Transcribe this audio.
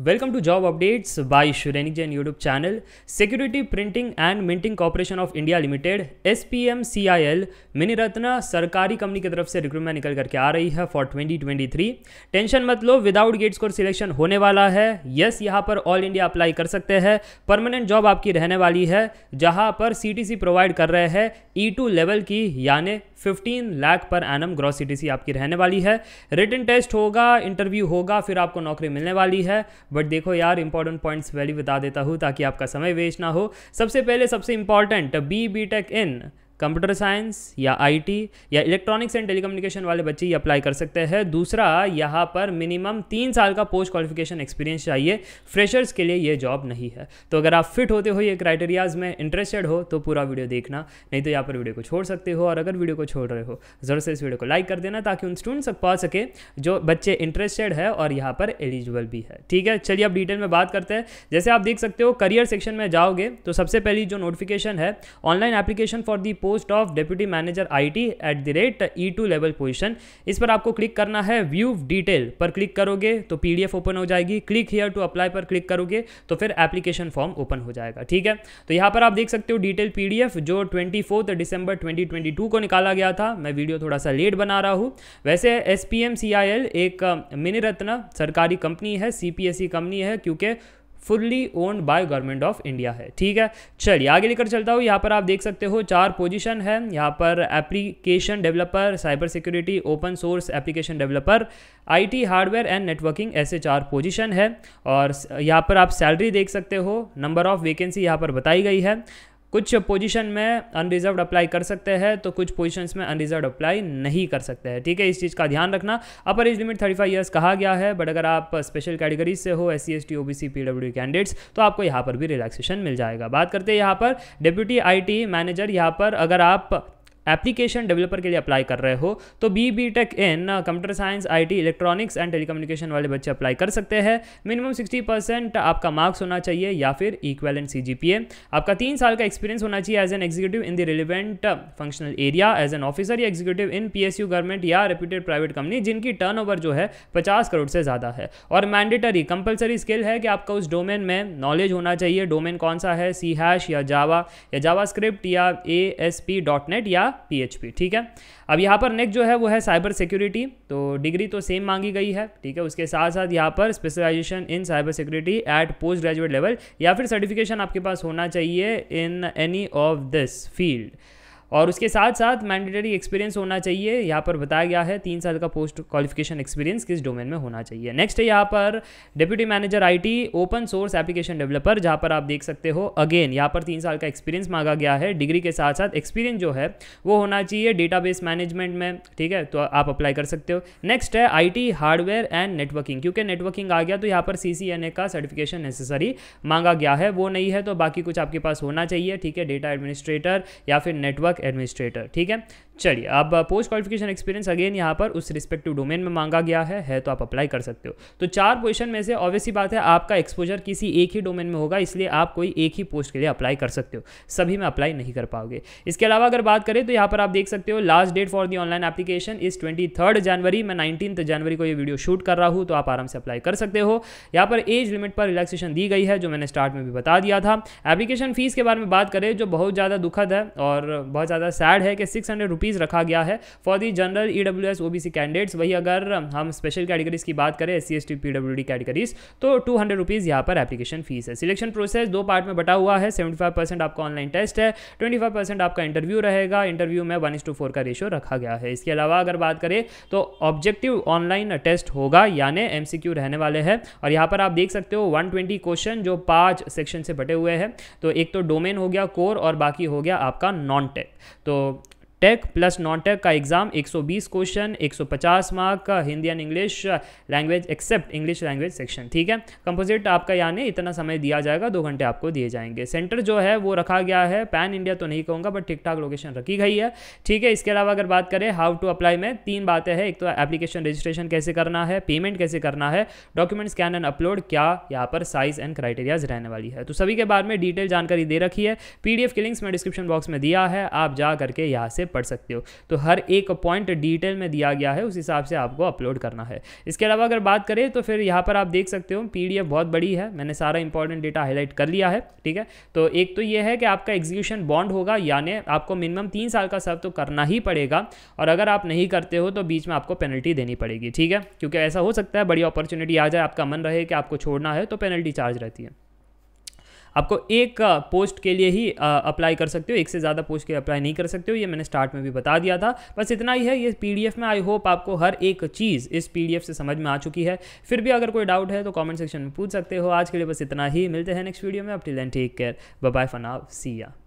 Welcome to job updates by शुरैनिक Jain YouTube channel security printing and minting corporation of India limited S P M C I L mini ratna सरकारी company की तरफ से recruitment निकल करके आ रही है फॉर 2023. टेंशन मत लो विदाउट गेट्स कोर सिलेक्शन होने वाला है यस yes, यहाँ पर ऑल इंडिया अप्लाई कर सकते हैं परमानेंट जॉब आपकी रहने वाली है जहाँ पर सी टी सी प्रोवाइड कर रहे हैं ई टू लेवल की यानी fifteen lakh per annum gross सी आपकी रहने वाली है रिटर्न टेस्ट होगा इंटरव्यू होगा फिर आपको नौकरी मिलने वाली है बट देखो यार इंपॉर्टेंट पॉइंट्स वैल्यू बता देता हूँ ताकि आपका समय वेस्ट ना हो सबसे पहले सबसे important B B tech in computer science या आईटी या इलेक्ट्रॉनिक्स एंड टेलीकम्युनिकेशन वाले बच्चे ये अप्लाई कर सकते हैं दूसरा यहाँ पर मिनिमम तीन साल का पोस्ट क्वालिफिकेशन एक्सपीरियंस चाहिए फ्रेशर्स के लिए ये जॉब नहीं है तो अगर आप फिट होते हो ये क्राइटेरियाज़ में इंटरेस्टेड हो तो पूरा वीडियो देखना नहीं तो यहाँ पर वीडियो को छोड़ सकते हो और अगर वीडियो को छोड़ रहे हो ज़रूर से इस वीडियो को लाइक कर देना ताकि उन स्टूडेंट्स तक पहुँच सके जो बच्चे इंटरेस्टेड है और यहाँ पर एलिजिबल भी है ठीक है चलिए आप डिटेल में बात करते हैं जैसे आप देख सकते हो करियर सेक्शन में जाओगे तो सबसे पहली जो नोटिफिकेशन है online application for the post post of deputy manager IT at the rate E two level position इस पर आपको क्लिक करना है व्यू डिटेल पर क्लिक करोगे तो पीडीएफ ओपन हो जाएगी क्लिक हियर टू अप्लाई पर क्लिक करोगे तो फिर एप्लीकेशन फॉर्म ओपन हो जाएगा ठीक है तो यहाँ पर आप देख सकते हो डिटेल पीडीएफ जो ट्वेंटी दिसंबर 2022 को निकाला गया था मैं वीडियो थोड़ा सा लेट बना रहा हूँ वैसे एस एक मिनी रत्न सरकारी कंपनी है सी कंपनी e है क्योंकि fully owned by government of India है ठीक है चलिए आगे लेकर चलता हूँ यहाँ पर आप देख सकते हो चार पोजीशन है यहाँ पर application developer cyber security open source application developer IT hardware and networking ऐसे चार पोजीशन है और यहाँ पर आप सैलरी देख सकते हो नंबर ऑफ वेकेंसी यहाँ पर बताई गई है कुछ पोजीशन में अनरिजर्व अप्लाई कर सकते हैं तो कुछ पोजीशन में अनरिजर्व अप्लाई नहीं कर सकते हैं ठीक है इस चीज़ का ध्यान रखना upper age limit thirty five years कहा गया है बट अगर आप स्पेशल कैटेगरीज से हो S C S T O B C candidates तो आपको यहाँ पर भी रिलैक्सेशन मिल जाएगा बात करते हैं यहाँ पर डिप्यूटी आई टी मैनेजर यहाँ पर अगर आप एप्लीकेशन डेवलपर के लिए अप्लाई कर रहे हो तो B B tech in computer science IT electronics and telecommunication वाले बच्चे अप्लाई कर सकते हैं मिनिमम 60 परसेंट आपका मार्क्स होना चाहिए या फिर इक्वल एंड सी आपका तीन साल का एक्सपीरियंस होना चाहिए as an executive in the relevant functional area as an officer या एग्जीक्यूटिव इन पी गवर्नमेंट या रेप्यूटेड प्राइवेट कंपनी जिनकी टर्न जो है पचास करोड़ से ज़्यादा है और मैंडेटरी कंपलसरी स्किल है कि आपका उस डोमेन में नॉलेज होना चाहिए डोमेन कौन सा है सी हैश या जावा या जावा या A S P dot net या पीएचपी ठीक है अब यहाँ पर नेक्स्ट जो है वो है साइबर सिक्योरिटी तो डिग्री तो सेम मांगी गई है ठीक है उसके साथ साथ यहाँ पर specialisation in cyber security at post graduate level या फिर सर्टिफिकेशन आपके पास होना चाहिए in any of this field और उसके साथ साथ मैंडेटरी एक्सपीरियंस होना चाहिए यहाँ पर बताया गया है तीन साल का पोस्ट क्वालिफिकेशन एक्सपीरियंस किस डोमेन में होना चाहिए नेक्स्ट है यहाँ पर deputy manager IT open source application developer जहाँ पर आप देख सकते हो अगेन यहाँ पर तीन साल का एक्सपीरियंस मांगा गया है डिग्री के साथ साथ एक्सपीरियंस जो है वो होना चाहिए डेटा मैनेजमेंट में ठीक है तो आप अप्लाई कर सकते हो नेक्स्ट है आई हार्डवेयर एंड नेटवर्किंग क्योंकि नेटवर्किंग आ गया तो यहाँ पर सी का सर्टिफिकेशन नेसेसरी मांगा गया है वो नहीं है तो बाकी कुछ आपके पास होना चाहिए ठीक है डेटा एडमिनिस्ट्रेटर या फिर नेटवर्क एडमिनिस्ट्रेटर ठीक है चलिए अब पोस्ट क्वालिफिकेशन एक्सपीरियंस अगेन यहाँ पर उस रिस्पेक्टिव डोमेन में मांगा गया है है तो आप अप्लाई कर सकते हो तो चार पोजीशन में से ऑब्वियसली बात है आपका एक्सपोजर किसी एक ही डोमेन में होगा इसलिए आप कोई एक ही पोस्ट के लिए अप्लाई कर सकते हो सभी में अप्लाई नहीं कर पाओगे इसके अलावा अगर बात करें तो यहाँ पर आप देख सकते हो last date for the online application इस ट्वेंटी जनवरी मैं नाइनटीन जनवरी को ये वीडियो शूट कर रहा हूँ तो आप आराम से अप्लाई कर सकते हो यहाँ पर एज लिमिट पर रिलैक्सेशन दी गई है जो मैंने स्टार्ट में भी बता दिया था एप्लीकेशन फीस के बारे में बात करें जो बहुत ज़्यादा दुखद है और बहुत ज़्यादा सैड है कि सिक्स हंड्रेड रुपीज़ रखा गया है for the general E W S O B C candidates वही अगर हम स्पेशल कैटेगरीज की बात करें S C S T P W D categories तो टू हंड्रेड रुपीज़ यहाँ पर एप्लीकेशन फीस है सिलेक्शन प्रोसेस दो पार्ट में बटा हुआ है सेवेंटी फाइव परसेंट आपका ऑनलाइन टेस्ट है ट्वेंटी फाइव परसेंट आपका इंटरव्यू रहेगा इंटरव्यू में वन टू फोर का रेशो रखा गया है इसके अलावा अगर बात करें तो ऑब्जेक्टिव ऑनलाइन टेस्ट होगा यानी एम रहने वाले हैं और यहाँ पर आप देख सकते हो वन ट्वेंटी क्वेश्चन जो पांच सेक्शन से बटे हुए हैं तो एक तो डोमेन हो गया कोर और बाकी हो गया आपका नॉन टेक तो टेक प्लस नॉन टेक का एग्ज़ाम 120 क्वेश्चन 150 मार्क का Hindi and English language except English language section ठीक है कंपोजिट आपका यानी इतना समय दिया जाएगा दो घंटे आपको दिए जाएंगे सेंटर जो है वो रखा गया है पैन इंडिया तो नहीं कहूँगा बट ठीक ठाक लोकेशन रखी गई है ठीक है इसके अलावा अगर बात करें हाउ टू अप्लाई में तीन बातें हैं एक तो एप्लीकेशन रजिस्ट्रेशन कैसे करना है पेमेंट कैसे करना है डॉक्यूमेंट स्कैन एंड अपलोड क्या यहाँ पर साइज एंड क्राइटेरियाज रहने वाली है तो सभी के बारे में डिटेल जानकारी दे रखी है पीडीएफ की लिंक्स में डिस्क्रिप्शन बॉक्स में दिया है आप जा करके यहाँ से पढ़ सकते हो तो हर एक पॉइंट डिटेल में दिया गया है उस हिसाब से आपको अपलोड करना है इसके अलावा अगर बात करें तो फिर यहाँ पर आप देख सकते हो पी बहुत बड़ी है मैंने सारा इंपॉर्टेंट डेटा हाईलाइट कर लिया है ठीक है तो एक तो ये है कि आपका एग्जीक्यूशन बॉन्ड होगा यानी आपको मिनिमम तीन साल का सब तो करना ही पड़ेगा और अगर आप नहीं करते हो तो बीच में आपको पेनल्टी देनी पड़ेगी ठीक है क्योंकि ऐसा हो सकता है बड़ी अपॉर्चुनिटी आ जाए आपका मन रहे कि आपको छोड़ना है तो पेनल्टी चार्ज रहती है आपको एक पोस्ट के लिए ही अप्लाई कर सकते हो एक से ज़्यादा पोस्ट के अप्लाई नहीं कर सकते हो ये मैंने स्टार्ट में भी बता दिया था बस इतना ही है ये पी में आई होप आपको हर एक चीज़ इस पी से समझ में आ चुकी है फिर भी अगर कोई डाउट है तो कॉमेंट सेक्शन में पूछ सकते हो आज के लिए बस इतना ही मिलते हैं नेक्स्ट वीडियो में up till till take care bye फनाव सिया सी या